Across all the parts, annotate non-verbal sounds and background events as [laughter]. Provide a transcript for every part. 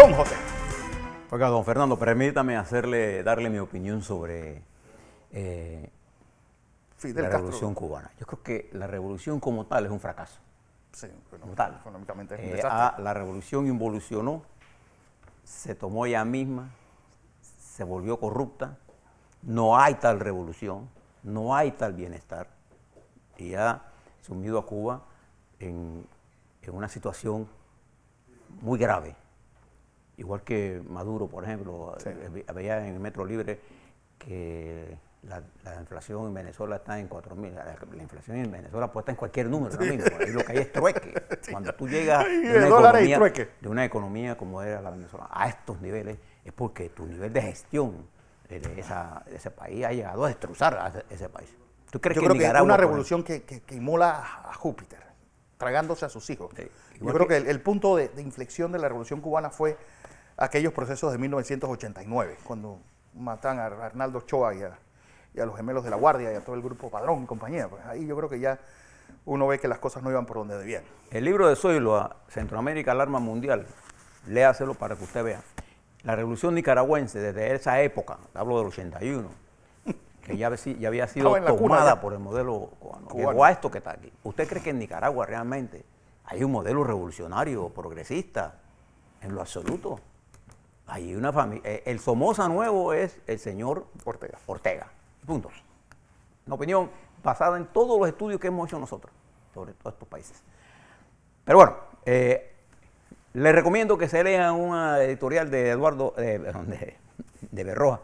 Don José. Oiga, don Fernando, permítame hacerle, darle mi opinión sobre eh, la Revolución Cubana. Yo creo que la revolución como tal es un fracaso. Sí, económicamente es un eh, desastre. Ah, la revolución involucionó, se tomó ella misma, se volvió corrupta, no hay tal revolución, no hay tal bienestar. Y ha sumido a Cuba en una situación muy grave igual que Maduro, por ejemplo, eh, veía en el Metro Libre que la, inflación en Venezuela está en 4000 La, inflación en Venezuela puede estar en cualquier número Ahí lo que hay es trueque. [laughs] Cuando tú llegas de una, economía, como era la venezolana a estos niveles, es porque tu nivel de gestión de, ese país ha llegado a destrozar a ese país. ¿Tú Yo creo que es una revolución que, que, inmola a Júpiter, tragándose a sus hijos. Yo creo que, el, punto de inflexión de la revolución cubana fue aquellos procesos de 1989, cuando matan a Arnaldo Ochoa y a, los gemelos de la Guardia y a todo el grupo Padrón y compañía. Pues ahí yo creo que ya uno ve que las cosas no iban por donde debían. El libro de Zoiloa, Centroamérica, Alarma Mundial, léaselo para que usted vea. La revolución nicaragüense, desde esa época, hablo del 81, [laughs] que ya, había sido tomada por el modelo cubano, a esto que está aquí. ¿Usted cree que en Nicaragua realmente hay un modelo revolucionario, progresista? En lo absoluto. Hay una familia. Eh, el Somoza nuevo es el señor Ortega. Ortega. Punto. Una opinión basada en todos los estudios que hemos hecho nosotros sobre todos estos países. Pero bueno, eh, les recomiendo que se lean una editorial de Eduardo, eh, de, Berroa,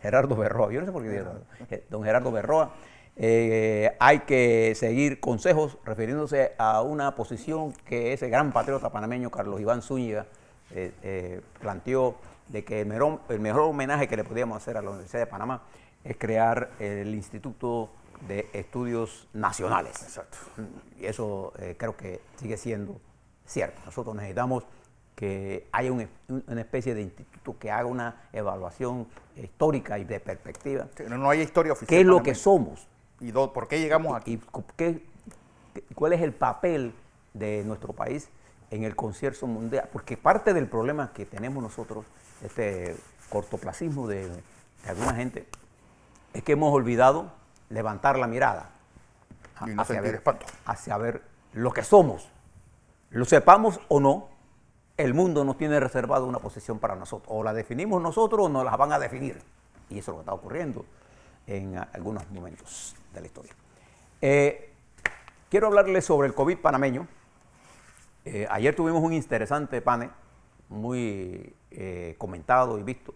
Gerardo Berroa. Yo no sé por qué Don Gerardo Berroa. hay que seguir consejos refiriéndose a una posición que ese gran patriota panameño Carlos Iván Zúñiga eh, eh, planteó de que el mejor, el mejor, homenaje que le podíamos hacer a la Universidad de Panamá es crear el Instituto de Estudios Nacionales. Exacto. Y eso eh, creo que sigue siendo cierto. Nosotros necesitamos que haya una especie de instituto que haga una evaluación histórica y de perspectiva. no, hay historia oficial. ¿Qué es lo que somos? ¿Y por qué llegamos aquí? ¿Cuál es el papel de nuestro país en el concierto mundial, porque parte del problema que tenemos nosotros, este cortoplacismo de, alguna gente, es que hemos olvidado levantar la mirada hacia, ver, lo que somos. Lo sepamos o no, el mundo nos tiene reservado una posición para nosotros. O la definimos nosotros o nos la van a definir. Y eso es lo que está ocurriendo en algunos momentos de la historia. Eh, quiero hablarles sobre el COVID panameño eh, ayer tuvimos un interesante panel, muy eh, comentado y visto.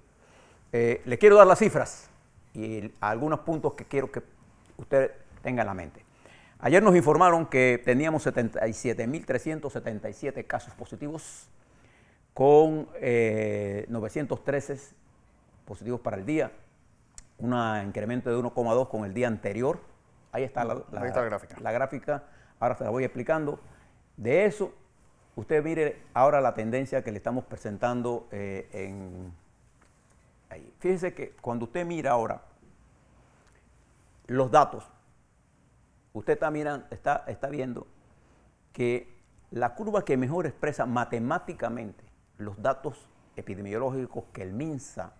Eh, Le quiero dar las cifras y algunos puntos que quiero que usted tenga en la mente. Ayer nos informaron que teníamos 77.377 casos positivos con 913 positivos para el día, un incremento de 1,2 con el día anterior. Ahí está la, gráfica. La gráfica, ahora se la voy explicando. De eso, Usted mire ahora la tendencia que le estamos presentando eh, en... Fíjese que cuando usted mira ahora los datos, usted está, está, está viendo que la curva que mejor expresa matemáticamente los datos epidemiológicos que el MINSA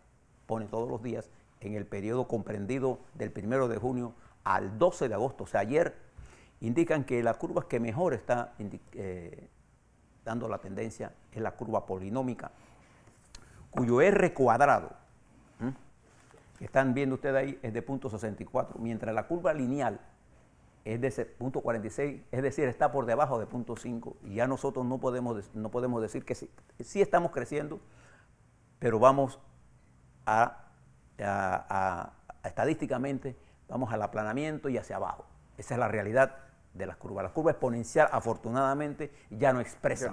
pone todos los días en el periodo comprendido del 1 de junio al 12 de agosto, o sea, ayer, indican que la curva que mejor está eh, dando la tendencia en la curva polinómica, cuyo e R cuadrado, que están viendo ustedes ahí, es de 64 mientras la curva lineal es de 46 es decir, está por debajo de 0.5, y ya nosotros no podemos, no podemos decir que sí, estamos creciendo, pero vamos a, a estadísticamente, vamos al aplanamiento y hacia abajo. Esa es la realidad de las curvas. La curva exponencial, afortunadamente, ya no expresa.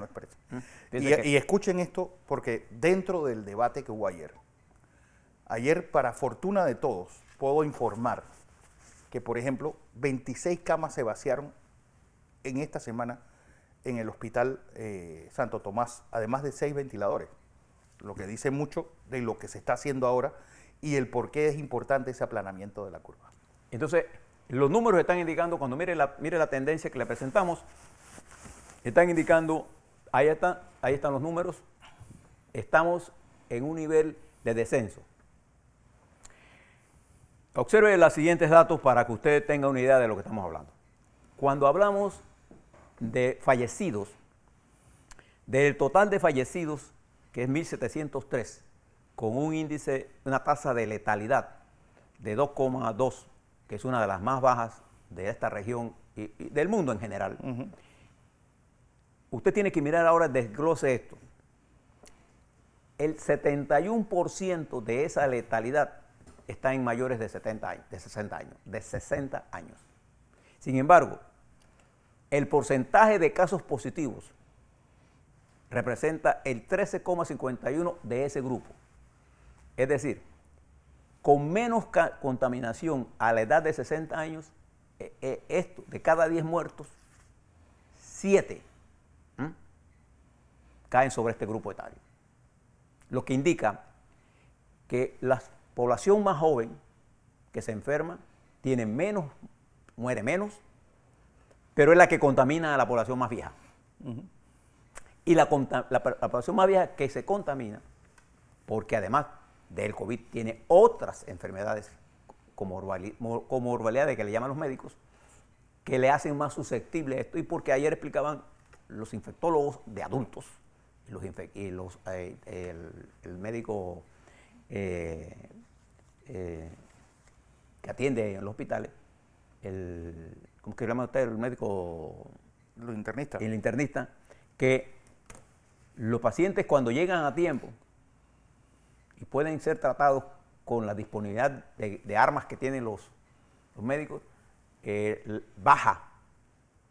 Y, escuchen esto, porque dentro del debate que hubo ayer, ayer, para fortuna de todos, puedo informar que, por ejemplo, 26 camas se vaciaron en esta semana en el Hospital eh, Santo Tomás, además de seis ventiladores, lo que dice mucho de lo que se está haciendo ahora y el por qué es importante ese aplanamiento de la curva. Entonces, los números están indicando, cuando mire la, mire la tendencia que le presentamos, están indicando, ahí, está, ahí están los números, estamos en un nivel de descenso. Observe los siguientes datos para que usted tenga una idea de lo que estamos hablando. Cuando hablamos de fallecidos, del total de fallecidos, que es 1.703, con un índice, una tasa de letalidad de 2,2 que es una de las más bajas de esta región y, del mundo en general. Usted tiene que mirar ahora, desglose esto. El 71% de esa letalidad está en mayores de 70 de años, de 60 años. Sin embargo, el porcentaje de casos positivos representa el 13,51 de ese grupo. Es decir, con menos contaminación a la edad de 60 años, e, e, esto, de cada 10 muertos, 7 caen sobre este grupo etario. Lo que indica que la población más joven que se enferma tiene menos, muere menos, pero es la que contamina a la población más vieja. Y la población más vieja que se contamina, porque además del COVID tiene otras enfermedades como de que le llaman los médicos, que le hacen más susceptible esto. Y porque ayer explicaban los infectólogos de adultos y, los, eh, el, médico eh, eh, que atiende en los hospitales, el, ¿cómo que El médico... El internista, que los pacientes cuando llegan a tiempo y pueden ser tratados con la disponibilidad de, armas que tienen los, médicos, eh, baja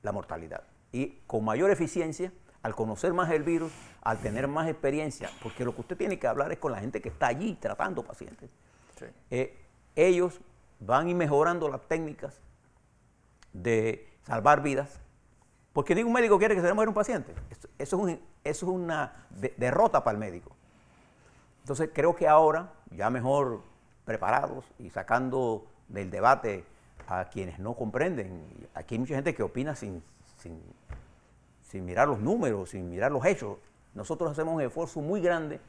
la mortalidad. Y con mayor eficiencia, al conocer más el virus, al tener más experiencia, porque lo que usted tiene que hablar es con la gente que está allí tratando pacientes, eh, ellos van y mejorando las técnicas de salvar vidas, porque ningún médico quiere que se le muera un paciente. Eso, es, una derrota para el médico. Entonces creo que ahora, ya mejor preparados y sacando del debate a quienes no comprenden, aquí hay mucha gente que opina sin, sin, mirar los números, sin mirar los hechos. Nosotros hacemos un esfuerzo muy grande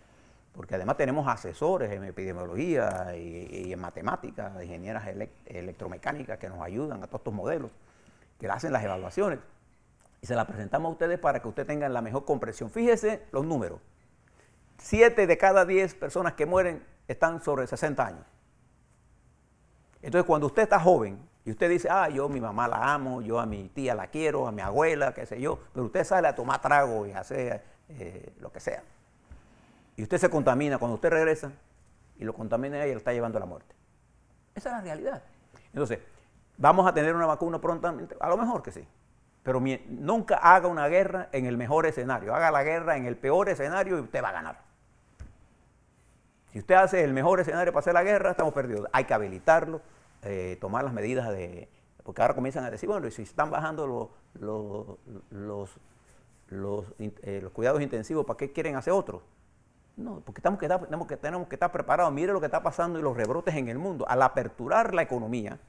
porque además tenemos asesores en epidemiología y, en matemáticas, ingenieras electromecánicas que nos ayudan a todos estos modelos, que hacen las evaluaciones. Y se las presentamos a ustedes para que ustedes tengan la mejor comprensión. Fíjese los números. Siete de cada diez personas que mueren están sobre 60 años. Entonces, cuando usted está joven y usted dice, ah, yo a mi mamá la amo, yo a mi tía la quiero, a mi abuela, qué sé yo, pero usted sale a tomar trago y hacer eh, lo que sea. Y usted se contamina, cuando usted regresa y lo contamina, y lo está llevando a la muerte. Esa es la realidad. Entonces, ¿vamos a tener una vacuna prontamente? A lo mejor que sí. Pero nunca haga una guerra en el mejor escenario. Haga la guerra en el peor escenario y usted va a ganar. Si usted hace el mejor escenario para hacer la guerra, estamos perdidos. Hay que habilitarlo, eh, tomar las medidas de... Porque ahora comienzan a decir, bueno, y si están bajando los, los, eh, los, cuidados intensivos, ¿para qué quieren hacer otros? No, porque estamos que, tenemos que estar preparados. Mire lo que está pasando y los rebrotes en el mundo. Al aperturar la economía,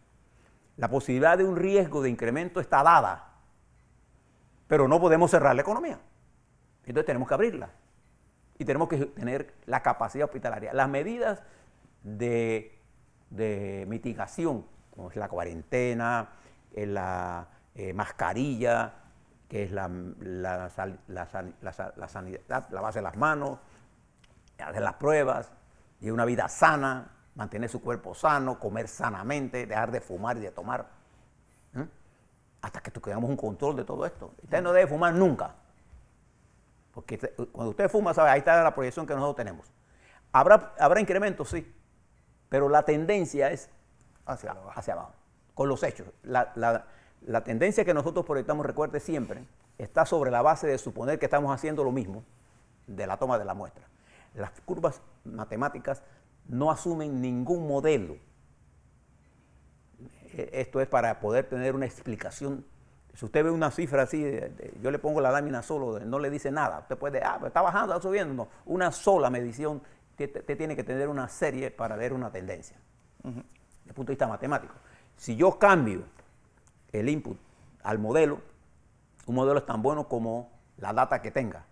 la posibilidad de un riesgo de incremento está dada, pero no podemos cerrar la economía. Entonces tenemos que abrirla y tenemos que tener la capacidad hospitalaria. Las medidas de, mitigación, como es la cuarentena, eh, la eh, mascarilla, que es la, la, la, la, sanidad, lavarse las manos, hacer las pruebas, y una vida sana, mantener su cuerpo sano, comer sanamente, dejar de fumar y de tomar. ¿eh? Hasta que tengamos un control de todo esto. Usted no debe fumar nunca. Porque eh, cuando usted fuma, ahí está la proyección que nosotros tenemos. Habrá, habrá incrementos, sí, pero la tendencia es hacia, abajo. Hacia abajo con los hechos. La, la, tendencia que nosotros proyectamos, recuerde siempre, está sobre la base de suponer que estamos haciendo lo mismo de la toma de la muestra. Las curvas matemáticas no asumen ningún modelo. E, esto es para poder tener una explicación si usted ve una cifra así, eh, eh, yo le pongo la lámina solo, eh, no le dice nada. Usted puede, ah, pues está bajando, está subiendo. No, una sola medición, usted tiene que tener una serie para ver una tendencia, desde el punto de vista matemático. Si yo cambio el input al modelo, un modelo es tan bueno como la data que tenga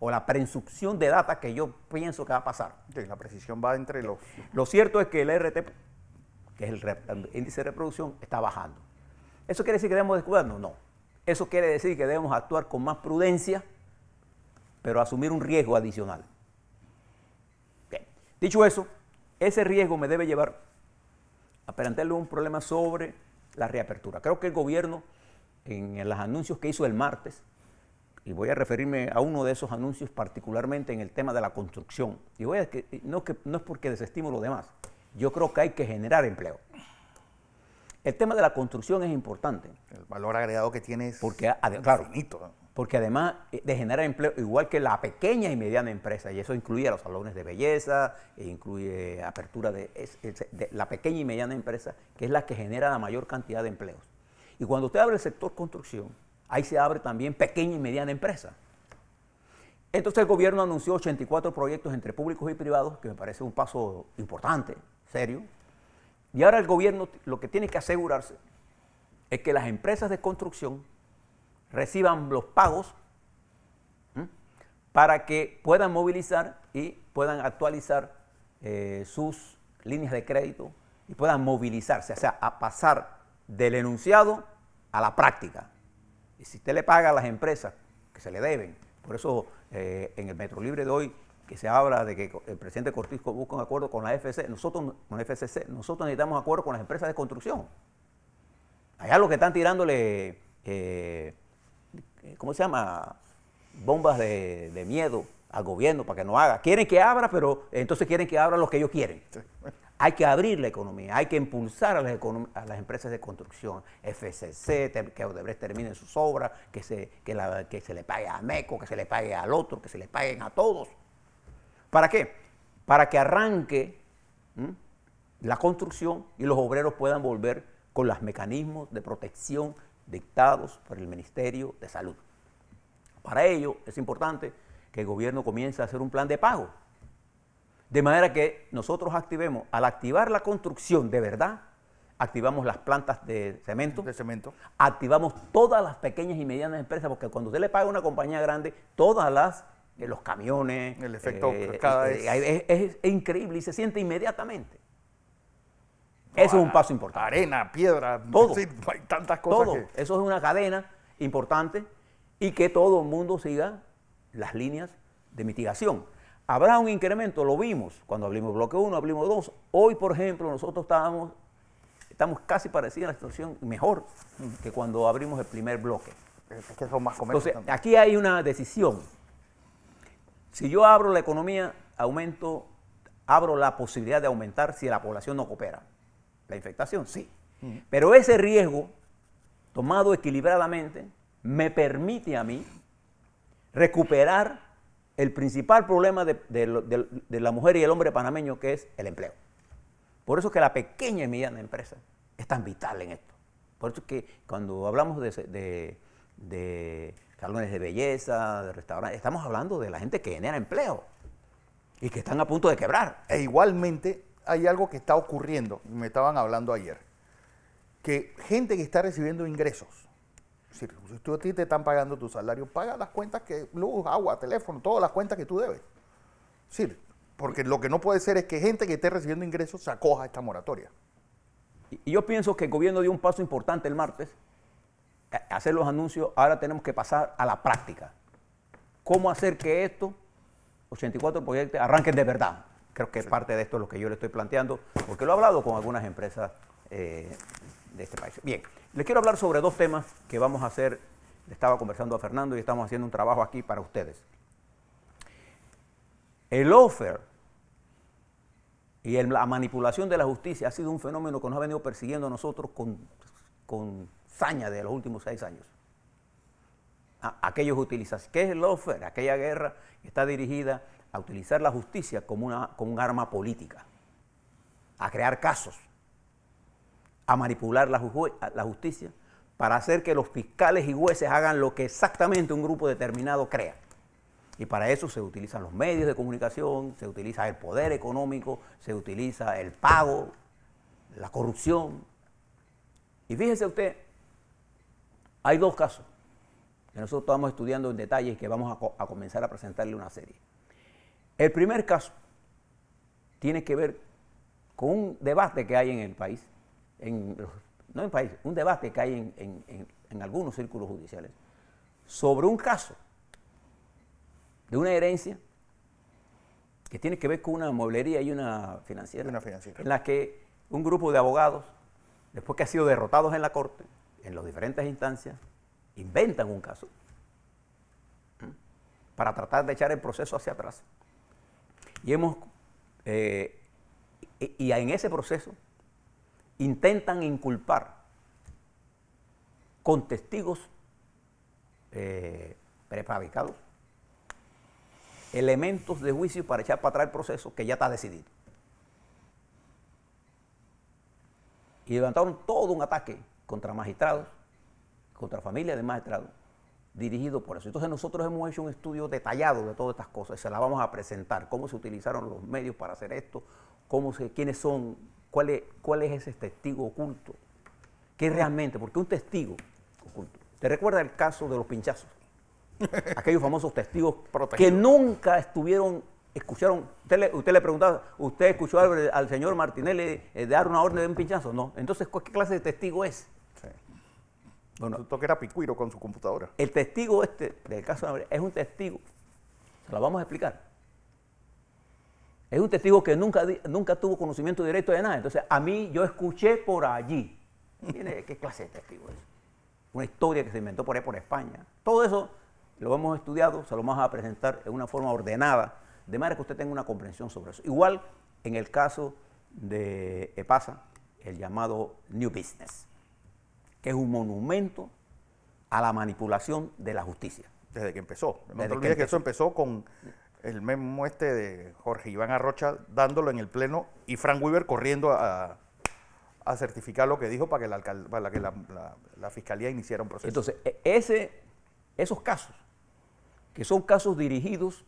o la presunción de data que yo pienso que va a pasar. la precisión va entre los... Lo cierto es que el RT, que es el índice de reproducción, está bajando. ¿Eso quiere decir que debemos descuidarnos? No. Eso quiere decir que debemos actuar con más prudencia, pero asumir un riesgo adicional. Bien. Dicho eso, ese riesgo me debe llevar a plantearle un problema sobre la reapertura. Creo que el gobierno, en los anuncios que hizo el martes, y voy a referirme a uno de esos anuncios particularmente en el tema de la construcción, y no, que, no es porque desestimo lo demás, yo creo que hay que generar empleo. El tema de la construcción es importante. El valor agregado que tiene es porque, claro, Porque además eh, de generar empleo, igual que la pequeña y mediana empresa, y eso incluye los salones de belleza, e incluye apertura de, de la pequeña y mediana empresa, que es la que genera la mayor cantidad de empleos. Y cuando usted abre el sector construcción, ahí se abre también pequeña y mediana empresa. Entonces el gobierno anunció 84 proyectos entre públicos y privados, que me parece un paso importante, serio, y ahora el gobierno lo que tiene que asegurarse es que las empresas de construcción reciban los pagos para que puedan movilizar y puedan actualizar eh, sus líneas de crédito y puedan movilizarse, o sea, a pasar del enunciado a la práctica. Y si usted le paga a las empresas que se le deben, por eso eh, en el Metro Libre de hoy que se habla de que el presidente Cortisco busca un acuerdo con la FCC, nosotros, con la FCC, nosotros necesitamos acuerdo con las empresas de construcción. Allá los que están tirándole, eh, eh, ¿cómo se llama? Bombas de, miedo al gobierno para que no haga. Quieren que abra, pero entonces quieren que abra lo que ellos quieren. Hay que abrir la economía, hay que impulsar a las, empresas de construcción, FCC, que Odebrecht termine sus obras, que se le pague a MECO, que se le pague al otro, que se le paguen a todos. ¿Para qué? Para que arranque la construcción y los obreros puedan volver con los mecanismos de protección dictados por el Ministerio de Salud. Para ello es importante que el gobierno comience a hacer un plan de pago. De manera que nosotros activemos, al activar la construcción de verdad, activamos las plantas de cemento, de cemento, activamos todas las pequeñas y medianas empresas, porque cuando se le paga a una compañía grande, todas las los camiones. El efecto eh, cada este, Es, increíble y se siente inmediatamente. Eso es un paso importante. Arena, piedra, todo. hay tantas cosas. Todo. Eso es una cadena importante y que todo el mundo siga las líneas de mitigación. Habrá un incremento, lo vimos cuando abrimos bloque 1, abrimos 2. Hoy, por ejemplo, nosotros estábamos, estamos casi parecidos a la situación mejor que cuando abrimos el primer bloque. Entonces, aquí hay una decisión si yo abro la economía, aumento, abro la posibilidad de aumentar si la población no coopera. La infectación, sí. Pero ese riesgo, tomado equilibradamente, me permite a mí recuperar el principal problema de, de, la mujer y el hombre panameño, que es el empleo. Por eso es que la pequeña y mediana empresa es tan vital en esto. Por eso es que cuando hablamos de, salones de belleza, de restaurantes. Estamos hablando de la gente que genera empleo y que están a punto de quebrar. E igualmente hay algo que está ocurriendo, me estaban hablando ayer, que gente que está recibiendo ingresos, si tú a ti te están pagando tu salario, paga las cuentas que, luz, agua, teléfono, todas las cuentas que tú debes. Sí, porque lo que no puede ser es que gente que esté recibiendo ingresos se acoja a esta moratoria. Y yo pienso que el gobierno dio un paso importante el martes hacer los anuncios, ahora tenemos que pasar a la práctica. ¿Cómo hacer que estos 84 proyectos arranquen de verdad? Creo que parte de esto es lo que yo le estoy planteando, porque lo he hablado con algunas empresas eh, de este país. Bien, les quiero hablar sobre dos temas que vamos a hacer. Le Estaba conversando a Fernando y estamos haciendo un trabajo aquí para ustedes. El offer y la manipulación de la justicia ha sido un fenómeno que nos ha venido persiguiendo a nosotros con saña de los últimos seis años. Ah, aquellos utilizan, ¿qué es Aquella guerra está dirigida a utilizar la justicia como, una, como un arma política, a crear casos, a manipular la, la justicia para hacer que los fiscales y jueces hagan lo que exactamente un grupo determinado crea. Y para eso se utilizan los medios de comunicación, se utiliza el poder económico, se utiliza el pago, la corrupción. Y fíjese usted hay dos casos que nosotros estamos estudiando en detalle y que vamos a, comenzar a presentarle una serie. El primer caso tiene que ver con un debate que hay en el país, no en el país, un debate que hay en, algunos círculos judiciales sobre un caso de una herencia que tiene que ver con una mueblería y una financiera, una financiera, en la que un grupo de abogados, después que ha sido derrotados en la corte, en las diferentes instancias inventan un caso para tratar de echar el proceso hacia atrás. Y hemos, eh, en ese proceso intentan inculpar con testigos eh, prefabricados elementos de juicio para echar para atrás el proceso que ya está decidido. Y levantaron todo un ataque contra magistrados, contra familias de magistrados, dirigido por eso. Entonces nosotros hemos hecho un estudio detallado de todas estas cosas, se la vamos a presentar, cómo se utilizaron los medios para hacer esto, cómo se, quiénes son, cuál es, cuál es ese testigo oculto, qué realmente, porque un testigo oculto, ¿te recuerda el caso de los pinchazos? [laughs] Aquellos famosos testigos que nunca estuvieron escucharon, usted le, preguntaba, ¿usted escuchó al, señor Martinelli eh, dar una orden de un pinchazo? No. Entonces, ¿qué clase de testigo es? que era Picuiro con su computadora. El testigo este, del caso de es un testigo, se lo vamos a explicar. Es un testigo que nunca, nunca tuvo conocimiento directo de nada. Entonces, a mí yo escuché por allí. ¿Tiene, ¿Qué clase de testigo es? Una historia que se inventó por ahí por España. Todo eso lo hemos estudiado, se lo vamos a presentar en una forma ordenada, de manera que usted tenga una comprensión sobre eso. Igual en el caso de EPASA, eh, el llamado New Business que es un monumento a la manipulación de la justicia. Desde que empezó. No que, eso empezó con el memo este de Jorge Iván Arrocha dándolo en el Pleno y Frank Weaver corriendo a, certificar lo que dijo para que, la, Fiscalía iniciara un proceso. Entonces, e-, ese, esos casos, que son casos dirigidos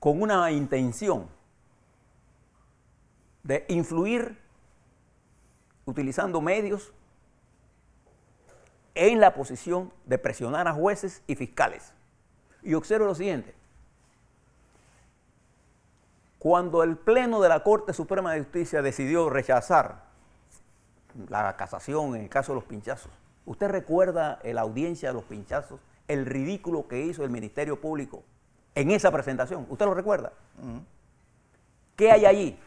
con una intención de influir utilizando medios en la posición de presionar a jueces y fiscales. Y observo lo siguiente. Cuando el Pleno de la Corte Suprema de Justicia decidió rechazar la casación en el caso de los pinchazos, ¿usted recuerda la audiencia de los pinchazos, el ridículo que hizo el Ministerio Público en esa presentación? ¿Usted lo recuerda? ¿Qué hay allí?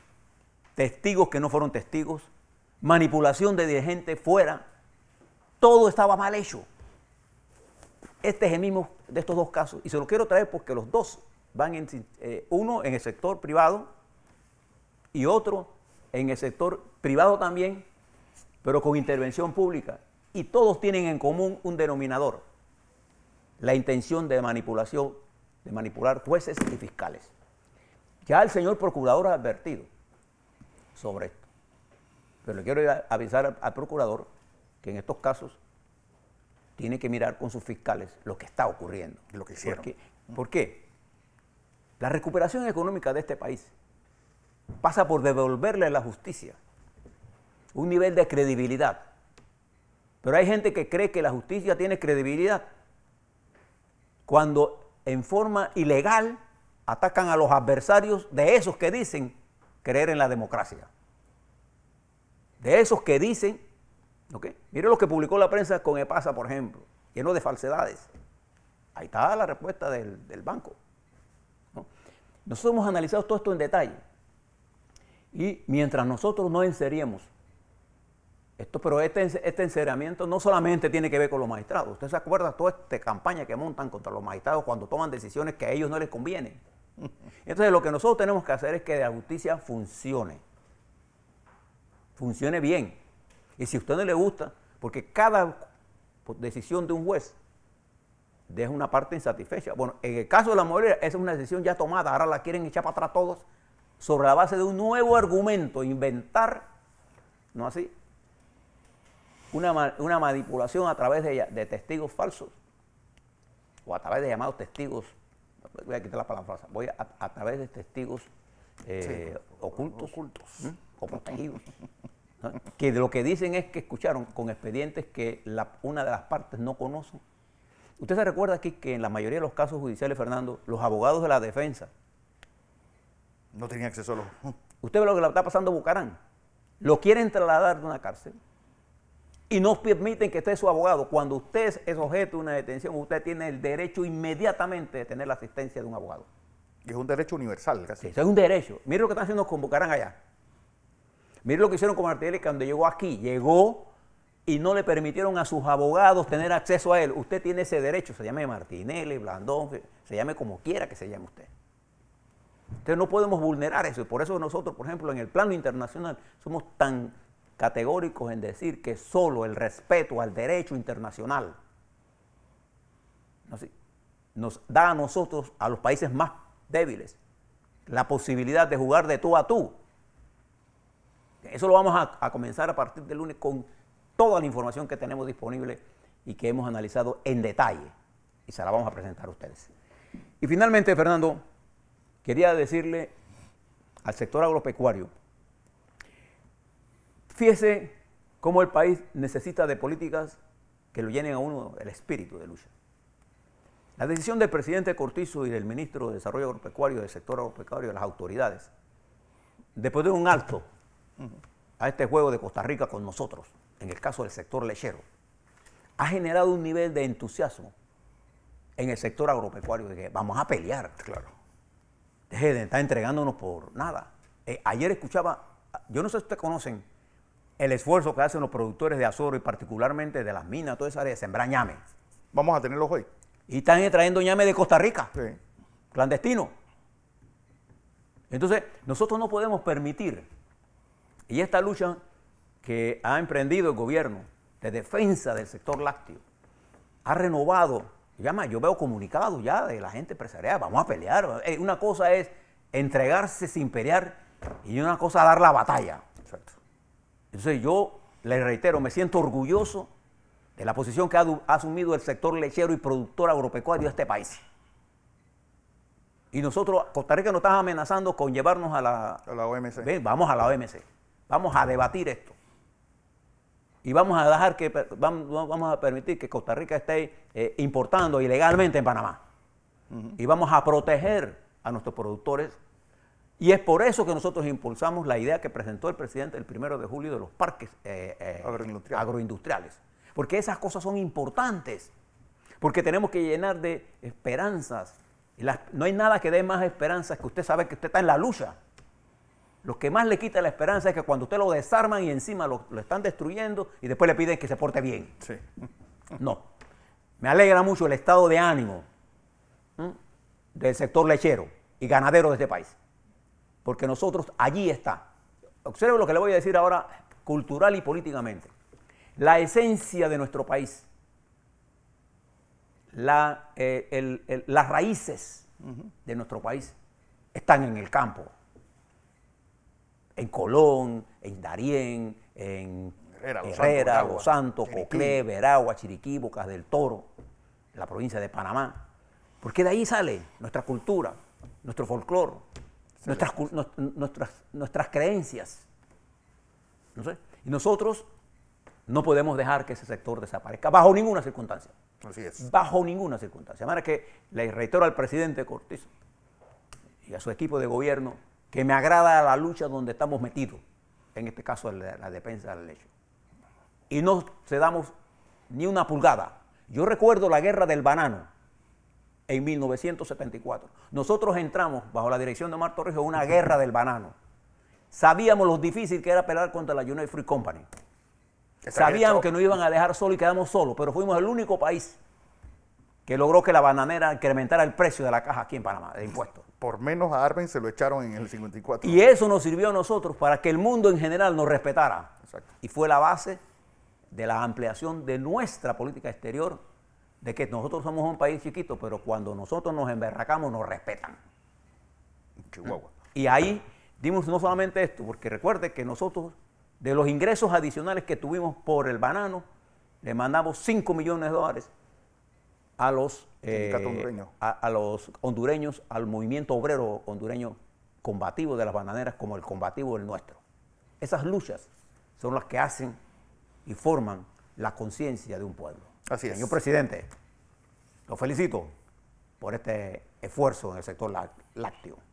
Testigos que no fueron testigos, manipulación de dirigentes fuera todo estaba mal hecho. Este es el mismo de estos dos casos. Y se lo quiero traer porque los dos van, en, eh, uno en el sector privado y otro en el sector privado también, pero con intervención pública. Y todos tienen en común un denominador, la intención de manipulación, de manipular jueces y fiscales. Ya el señor procurador ha advertido sobre esto. Pero le quiero avisar al procurador que en estos casos tiene que mirar con sus fiscales lo que está ocurriendo. Lo que hicieron. ¿Por qué? La recuperación económica de este país pasa por devolverle a la justicia un nivel de credibilidad. Pero hay gente que cree que la justicia tiene credibilidad cuando en forma ilegal atacan a los adversarios de esos que dicen creer en la democracia. De esos que dicen Mire lo que publicó la prensa con EPASA, por ejemplo, lleno de falsedades. Ahí está la respuesta del, banco. Nosotros hemos analizado todo esto en detalle. Y mientras nosotros no enseriemos esto, pero este, este encerramiento no solamente tiene que ver con los magistrados. Usted se acuerda toda esta campaña que montan contra los magistrados cuando toman decisiones que a ellos no les convienen. [laughs] Entonces lo que nosotros tenemos que hacer es que la justicia funcione. Funcione bien. Y si a usted no le gusta, porque cada decisión de un juez deja una parte insatisfecha. Bueno, en el caso de la movilidad, esa es una decisión ya tomada, ahora la quieren echar para atrás todos sobre la base de un nuevo argumento, inventar, no así, una, manipulación a través de, testigos falsos o a través de llamados testigos, voy a quitar la palabra falsa, voy a, a través de testigos eh, ocultos, ocultos. o protegidos. [laughs] que lo que dicen es que escucharon con expedientes que una de las partes no conoce. Usted se recuerda aquí que en la mayoría de los casos judiciales, Fernando, los abogados de la defensa... No tenían acceso a los... Usted ve lo que le está pasando a Bucarán. Lo quieren trasladar de una cárcel y no permiten que esté su abogado. Cuando usted es objeto de una detención, usted tiene el derecho inmediatamente de tener la asistencia de un abogado. Y es un derecho universal, casi. Sí, es un derecho. Mire lo que están haciendo con Bucarán allá. Mire lo que hicieron con Martinelli cuando llegó aquí. Llegó y no le permitieron a sus abogados tener acceso a él. Usted tiene ese derecho, se llame Martinelli, Blandón, se llame como quiera que se llame usted. Entonces no podemos vulnerar eso. Por eso nosotros, por ejemplo, en el plano internacional somos tan categóricos en decir que solo el respeto al derecho internacional nos da a nosotros, a los países más débiles, la posibilidad de jugar de tú a tú eso lo vamos a, comenzar a partir del lunes con toda la información que tenemos disponible y que hemos analizado en detalle y se la vamos a presentar a ustedes. Y finalmente, Fernando, quería decirle al sector agropecuario, fíjese cómo el país necesita de políticas que lo llenen a uno el espíritu de lucha. La decisión del presidente Cortizo y del ministro de Desarrollo Agropecuario, del sector agropecuario, de las autoridades, después de un alto a este juego de Costa Rica con nosotros, en el caso del sector lechero, ha generado un nivel de entusiasmo en el sector agropecuario de que vamos a pelear. Claro. de entregándonos por nada. Eh, ayer escuchaba, yo no sé si ustedes conocen el esfuerzo que hacen los productores de Azoro y particularmente de las minas, toda esa área de sembrar ñame. Vamos a tenerlos hoy. Y están trayendo ñame de Costa Rica. Sí. Clandestino. Entonces, nosotros no podemos permitir y esta lucha que ha emprendido el gobierno de defensa del sector lácteo ha renovado, llama, yo veo comunicados ya de la gente empresarial, vamos a pelear. Eh, una cosa es entregarse sin pelear y una cosa es dar la batalla. Entonces yo le reitero, me siento orgulloso de la posición que ha, asumido el sector lechero y productor agropecuario de este país. Y nosotros, Costa Rica nos está amenazando con llevarnos a la, OMC. vamos a la OMC. Vamos a debatir esto. Y vamos a dejar que vamos a permitir que Costa Rica esté eh, importando ilegalmente en Panamá. Y vamos a proteger a nuestros productores. Y es por eso que nosotros impulsamos la idea que presentó el presidente el primero de julio de los parques eh, eh, agroindustriales. Porque esas cosas son importantes. Porque tenemos que llenar de esperanzas. Y no hay nada que dé más esperanzas que usted sabe que usted está en la lucha. Lo que más le quita la esperanza es que cuando usted lo desarman y encima lo, están destruyendo y después le piden que se porte bien. No. Me alegra mucho el estado de ánimo del sector lechero y ganadero de este país. Porque nosotros allí está. Observe lo que le voy a decir ahora cultural y políticamente. La esencia de nuestro país, eh, las raíces de nuestro país están en el campo, en Colón, en Darién, en Herrera, Los Santos, Cocle, Veragua, Chiriquí, Bocas del Toro, la provincia de Panamá. Porque de ahí sale nuestra cultura, nuestro folclore, nuestras, nuestras, creencias. Y nosotros no podemos dejar que ese sector desaparezca bajo ninguna circunstancia. Así es. Bajo ninguna circunstancia. De manera que le reitero al presidente Cortés y a su equipo de gobierno que me agrada la lucha donde estamos metidos, en este caso la, defensa del lecho. Y no se damos ni una pulgada. Yo recuerdo la guerra del banano en 1974. Nosotros entramos bajo la dirección de Omar Torrijos en una guerra del banano. Sabíamos lo difícil que era pelear contra la United Fruit Company. Sabíamos que nos iban a dejar solo y quedamos solos, pero fuimos el único país que logró que la bananera incrementara el precio de la caja aquí en Panamá, de impuestos por menos a Arben se lo echaron en el 54. Y eso nos sirvió a nosotros para que el mundo en general nos respetara. Y fue la base de la ampliación de nuestra política exterior, de que nosotros somos un país chiquito, pero cuando nosotros nos emberracamos nos respetan. Y ahí dimos no solamente esto, porque recuerde que nosotros, de los ingresos adicionales que tuvimos por el banano, le mandamos 5 millones de dólares a los eh, a, a, los hondureños, al movimiento obrero hondureño combativo de las bananeras como el combativo del nuestro. Esas luchas son las que hacen y forman la conciencia de un pueblo. Así es. Señor presidente, lo felicito por este esfuerzo en el sector lácteo.